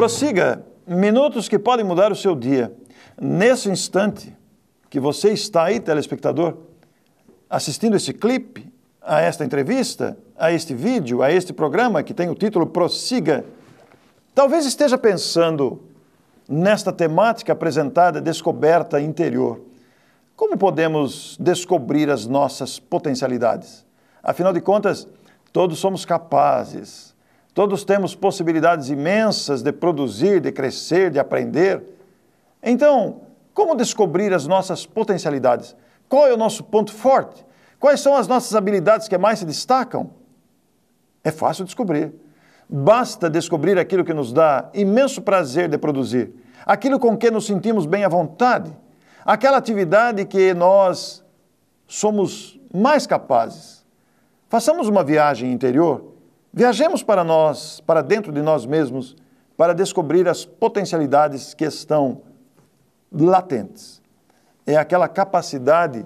Prossiga minutos que podem mudar o seu dia. Nesse instante que você está aí, telespectador, assistindo esse clipe, a esta entrevista, a este vídeo, a este programa que tem o título Prossiga, talvez esteja pensando nesta temática apresentada, descoberta interior. Como podemos descobrir as nossas potencialidades? Afinal de contas, todos somos capazes Todos temos possibilidades imensas de produzir, de crescer, de aprender. Então, como descobrir as nossas potencialidades? Qual é o nosso ponto forte? Quais são as nossas habilidades que mais se destacam? É fácil descobrir. Basta descobrir aquilo que nos dá imenso prazer de produzir, aquilo com que nos sentimos bem à vontade, aquela atividade que nós somos mais capazes. Façamos uma viagem interior Viajemos para nós, para dentro de nós mesmos, para descobrir as potencialidades que estão latentes. É aquela capacidade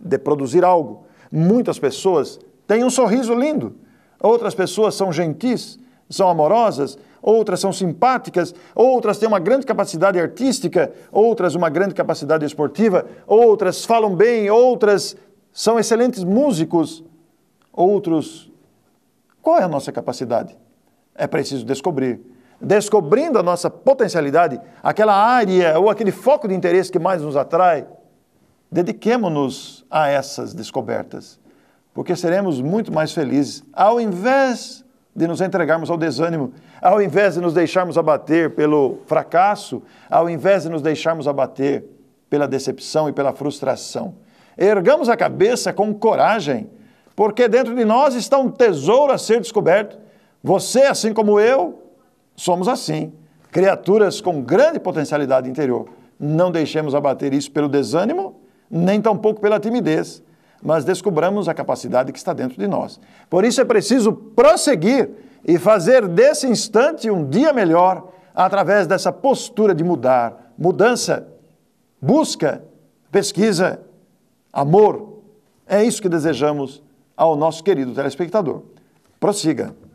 de produzir algo. Muitas pessoas têm um sorriso lindo, outras pessoas são gentis, são amorosas, outras são simpáticas, outras têm uma grande capacidade artística, outras uma grande capacidade esportiva, outras falam bem, outras são excelentes músicos, outros qual é a nossa capacidade? É preciso descobrir. Descobrindo a nossa potencialidade, aquela área ou aquele foco de interesse que mais nos atrai, dediquemos-nos a essas descobertas, porque seremos muito mais felizes, ao invés de nos entregarmos ao desânimo, ao invés de nos deixarmos abater pelo fracasso, ao invés de nos deixarmos abater pela decepção e pela frustração. Ergamos a cabeça com coragem porque dentro de nós está um tesouro a ser descoberto. Você, assim como eu, somos assim, criaturas com grande potencialidade interior. Não deixemos abater isso pelo desânimo, nem tampouco pela timidez, mas descobramos a capacidade que está dentro de nós. Por isso é preciso prosseguir e fazer desse instante um dia melhor através dessa postura de mudar, mudança, busca, pesquisa, amor. É isso que desejamos ao nosso querido telespectador. Prossiga.